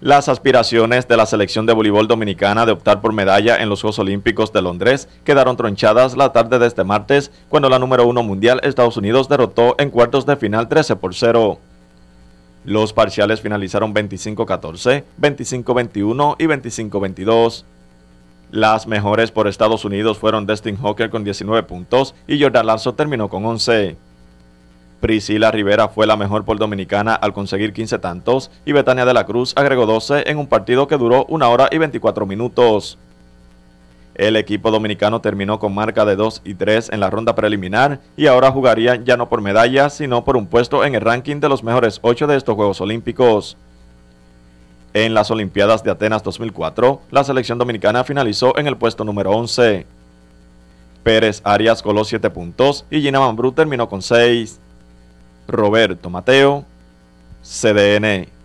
las aspiraciones de la selección de voleibol dominicana de optar por medalla en los Juegos Olímpicos de Londres quedaron tronchadas la tarde de este martes cuando la número uno mundial Estados Unidos derrotó en cuartos de final 13 por 0. Los parciales finalizaron 25-14, 25-21 y 25-22. Las mejores por Estados Unidos fueron Destin Hawker con 19 puntos y Jordan Lazo terminó con 11. Priscila Rivera fue la mejor por Dominicana al conseguir 15 tantos y Betania de la Cruz agregó 12 en un partido que duró 1 hora y 24 minutos. El equipo dominicano terminó con marca de 2 y 3 en la ronda preliminar y ahora jugaría ya no por medallas, sino por un puesto en el ranking de los mejores 8 de estos Juegos Olímpicos. En las Olimpiadas de Atenas 2004, la selección dominicana finalizó en el puesto número 11. Pérez Arias coló 7 puntos y Gina Mambrú terminó con 6. Roberto Mateo, CDN